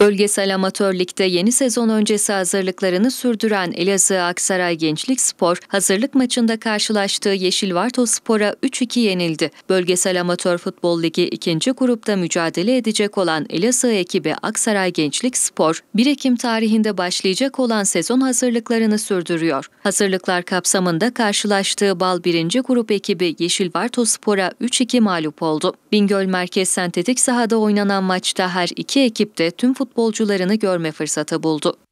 Bölgesel amatörlükte yeni sezon öncesi hazırlıklarını sürdüren Elazığ Aksaray Gençlik Spor, hazırlık maçında karşılaştığı Yeşil Varto Spor'a 3-2 yenildi. Bölgesel Amatör Futbol Ligi ikinci grupta mücadele edecek olan Elazığ ekibi Aksaray Gençlik Spor, 1 Ekim tarihinde başlayacak olan sezon hazırlıklarını sürdürüyor. Hazırlıklar kapsamında karşılaştığı Bal 1. Grup ekibi Yeşil Varto Spor'a 3-2 mağlup oldu. Bingöl Merkez Sentetik Sahada oynanan maçta her iki ekip de tüm futbol futbolcularını görme fırsatı buldu.